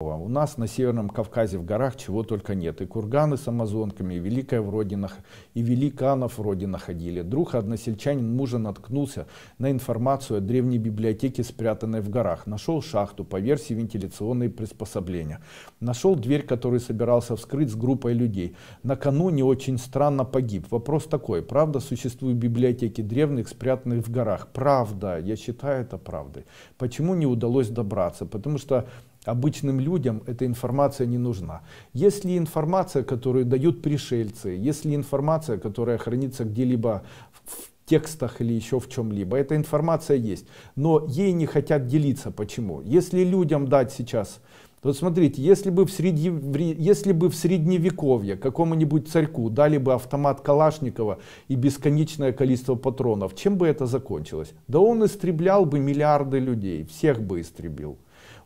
У нас на Северном Кавказе в горах чего только нет. И курганы с амазонками, и, великая вроде нах... и великанов вроде находили. Друг односельчанин мужа наткнулся на информацию о древней библиотеке, спрятанной в горах. Нашел шахту по версии вентиляционные приспособления. Нашел дверь, которую собирался вскрыть с группой людей. Накануне очень странно погиб. Вопрос такой, правда существуют библиотеки древних, спрятанных в горах? Правда, я считаю это правдой. Почему не удалось добраться? Потому что Обычным людям эта информация не нужна. Если информация, которую дают пришельцы, если информация, которая хранится где-либо в текстах или еще в чем-либо. Эта информация есть, но ей не хотят делиться. Почему? Если людям дать сейчас... Вот смотрите, если бы в, среди, если бы в средневековье какому-нибудь царьку дали бы автомат Калашникова и бесконечное количество патронов, чем бы это закончилось? Да он истреблял бы миллиарды людей, всех бы истребил.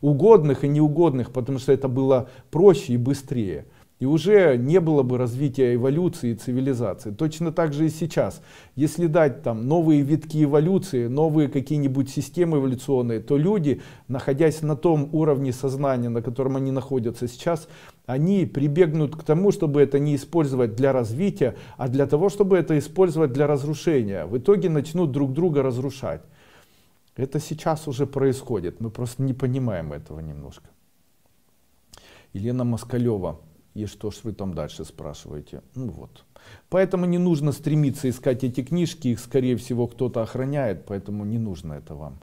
Угодных и неугодных, потому что это было проще и быстрее. И уже не было бы развития эволюции и цивилизации. Точно так же и сейчас. Если дать там новые витки эволюции, новые какие-нибудь системы эволюционные, то люди, находясь на том уровне сознания, на котором они находятся сейчас, они прибегнут к тому, чтобы это не использовать для развития, а для того, чтобы это использовать для разрушения. В итоге начнут друг друга разрушать. Это сейчас уже происходит, мы просто не понимаем этого немножко. Елена Москалева. И что ж вы там дальше спрашиваете? Ну вот. Поэтому не нужно стремиться искать эти книжки, их скорее всего кто-то охраняет, поэтому не нужно это вам.